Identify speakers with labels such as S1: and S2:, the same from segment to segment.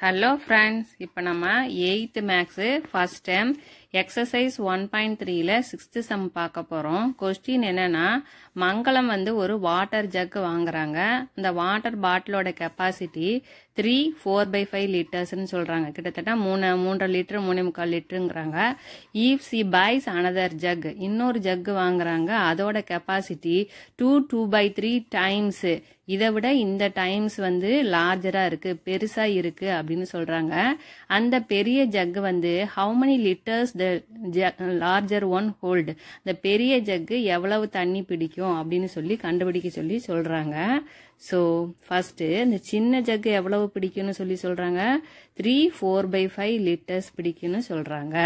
S1: hello friends இப்போ நம்ம eighth maths first time exercise one point த்ரீயில் சிக்ஸ்த்து செம் பார்க்க போகிறோம் கொஸ்டின் என்னென்னா மங்களம் வந்து ஒரு வாட்டர் ஜக்கு வாங்குறாங்க அந்த வாட்டர் பாட்டிலோட capacity three four by five லிட்டர்ஸ்ன்னு சொல்கிறாங்க கிட்டத்தட்ட மூணு மூன்றரை லிட்டர் மூணே முக்கால் லிட்டருங்கிறாங்க if she buys another jug இன்னொரு ஜக்கு வாங்குறாங்க அதோட capacity two two by three times இதை விட இந்த டைம்ஸ் வந்து லார்ஜராக இருக்குது பெருசாக இருக்குது அப்படின்னு சொல்கிறாங்க அந்த பெரிய ஜக்கு வந்து how many litres the larger one hold இந்த பெரிய ஜக்கு எவ்வளவு தண்ணி பிடிக்கும் அப்படின்னு சொல்லி கண்டுபிடிக்க சொல்லி சொல்கிறாங்க ஸோ ஃபஸ்ட்டு இந்த சின்ன ஜக்கு எவ்வளவு பிடிக்கும்னு சொல்லி சொல்கிறாங்க three four by five litres பிடிக்குன்னு சொல்கிறாங்க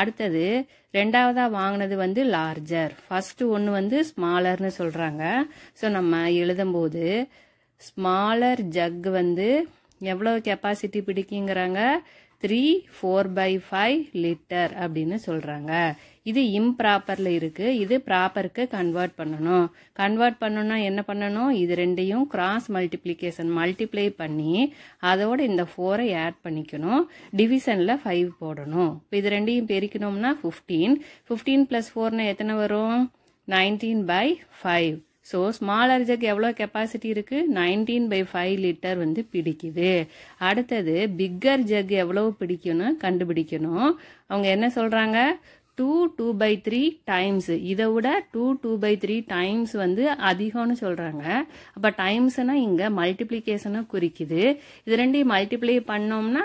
S1: அடுத்தது ரெண்டாவதாக வாங்கினது வந்து லார்ஜர் ஃபஸ்ட்டு ஒன்று வந்து ஸ்மாலர்னு சொல்கிறாங்க ஸோ நம்ம எழுதும்போது ஸ்மாலர் ஜக் வந்து எவ்வளோ கெப்பாசிட்டி பிடிக்குங்கிறாங்க three four by five litre அப்படின்னு சொல்கிறாங்க இது இம்ப்ராப்பரில் இருக்குது இது ப்ராப்பருக்கு கன்வெர்ட் பண்ணணும் கன்வெர்ட் பண்ணணும்னா என்ன பண்ணணும் இது ரெண்டையும் கிராஸ் மல்டிப்ளிகேஷன் மல்டிப்ளை பண்ணி அதோட இந்த ஃபோரை ஆட் பண்ணிக்கணும் டிவிஷனில் ஃபைவ் போடணும் இப்போ இது ரெண்டையும் பெருக்கணும்னா ஃபிஃப்டீன் ஃபிஃப்டீன் ப்ளஸ் ஃபோர்னால் எத்தனை வரும் nineteen by five so small jug எவ்வளோ கெப்பாசிட்டி இருக்குது நைன்டீன் பை ஃபைவ் லிட்டர் வந்து பிடிக்குது அடுத்தது பிக்கர் ஜக் எவ்வளோ பிடிக்கணும் கண்டுபிடிக்கணும் அவங்க என்ன சொல்கிறாங்க two two by three times இதை விட two two by three times வந்து அதிகம்னு சொல்கிறாங்க அப்போ டைம்ஸ்னா இங்கே மல்டிப்ளிகேஷனை குறிக்குது இது ரெண்டையும் மல்டிப்ளை பண்ணோம்னா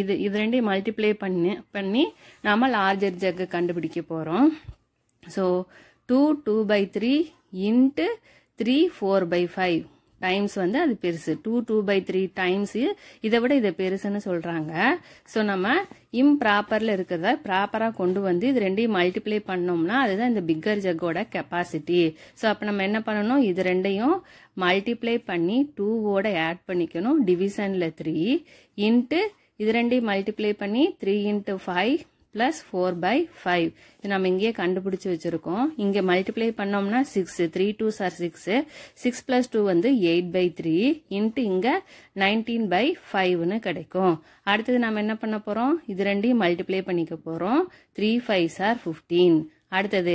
S1: இது இது ரெண்டையும் மல்டிப்ளை பண்ணி பண்ணி நம்ம லார்ஜர் ஜக்கு கண்டுபிடிக்க போகிறோம் so two two by three into three four by five times வந்து அது பெருசு two two by three times இதை விட இதை பெருசுன்னு சொல்கிறாங்க ஸோ நம்ம இம்ப்ராப்பரில் இருக்கிறத ப்ராப்பராக கொண்டு வந்து இது ரெண்டையும் மல்டிப்ளை பண்ணோம்னா அதுதான் இந்த பிக்கர் ஜக்கோட கெப்பாசிட்டி ஸோ அப்போ நம்ம என்ன பண்ணணும் இது ரெண்டையும் மல்டிப்ளை பண்ணி டூவோட ஆட் பண்ணிக்கணும் டிவிசனில் த்ரீ இன்ட்டு இது ரெண்டையும் மல்டிப்ளை பண்ணி three into five plus four by five இது நம்ம இங்கேயே கண்டுபிடிச்சி வச்சுருக்கோம் இங்கே மல்டிப்ளை பண்ணோம்னா six three two sir six six plus two வந்து எயிட் பை த்ரீ இன்ட்டு இங்கே நைன்டீன் பை ஃபைவ்னு கிடைக்கும் அடுத்தது நம்ம என்ன பண்ண போகிறோம் இது ரெண்டையும் மல்டிப்ளை பண்ணிக்க போகிறோம் த்ரீ ஃபைவ் சார் ஃபிஃப்டீன் அடுத்தது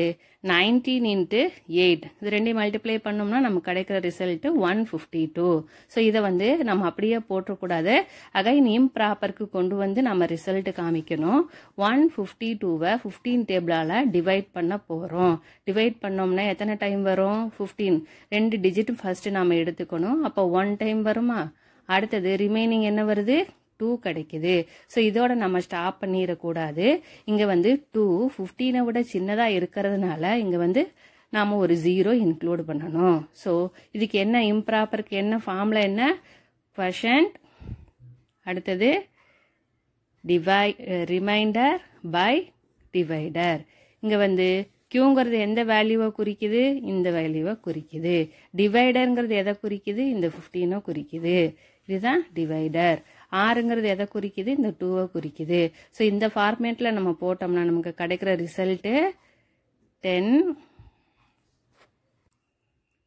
S1: நைன்டீன் இன்ட்டு எயிட் இது ரெண்டையும் மல்டிப்ளை பண்ணோம்னா நமக்கு கிடைக்கிற result one fifty two so இதை வந்து நம்ம அப்படியே போட்டக்கூடாது அகைன் ப்ராப்பருக்கு கொண்டு வந்து நம்ம ரிசல்ட் காமிக்கணும் ஒன் ஃபிஃப்டி டூவை ஃபிஃப்டீன் டேபிளால் டிவைட் பண்ண போகிறோம் டிவைட் பண்ணோம்னா எத்தனை டைம் வரும் ஃபிஃப்டீன் ரெண்டு டிஜிட் ஃபஸ்ட்டு நாம் எடுத்துக்கணும் அப்போ ஒன் டைம் வருமா அடுத்தது ரிமைனிங் என்ன வருது டூ கிடைக்குது ஸோ இதோட நம்ம ஸ்டாப் பண்ணிடக்கூடாது இங்கே வந்து டூ ஃபிஃப்டீனை விட சின்னதாக இருக்கிறதுனால இங்கே வந்து நாம் ஒரு ஜீரோ இன்க்ளூட் பண்ணணும் ஸோ இதுக்கு என்ன இம்ப்ராப்பருக்கு என்ன ஃபார்மில் என்ன கொஷண்ட் அடுத்தது டிவை ரிமைண்டர் பை டிவைடர் இங்கே வந்து கியூங்கிறது எந்த வேல்யூவை குறிக்குது இந்த வேல்யூவை குறிக்குது டிவைடருங்கிறது எதை குறிக்குது இந்த ஃபிஃப்டீனோ குறிக்குது இதுதான் டிவைடர் ஆறுங்கிறது எதை குறிக்குது இந்த டூவை குறிக்குது ஸோ இந்த ஃபார்மேட்டில் நம்ம போட்டோம்னா நமக்கு கிடைக்கிற result ten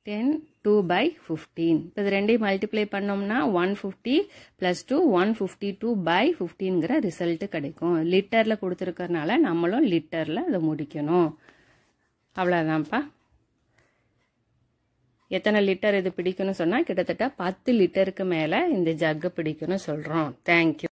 S1: ten two by fifteen இப்போ இது ரெண்டையும் மல்டிப்ளை பண்ணோம்னா one fifty plus two one fifty two by ஃபிஃப்டின்கிற ரிசல்ட்டு கிடைக்கும் லிட்டரில் கொடுத்துருக்கறனால நம்மளும் லிட்டரில் அதை முடிக்கணும் அவ்வளோதான்ப்பா எத்தனை லிட்டர் இது பிடிக்கும்னு சொன்னால் கிட்டத்தட்ட பத்து லிட்டருக்கு மேலே இந்த ஜக்கு பிடிக்கும்னு சொல்கிறோம் தேங்க்யூ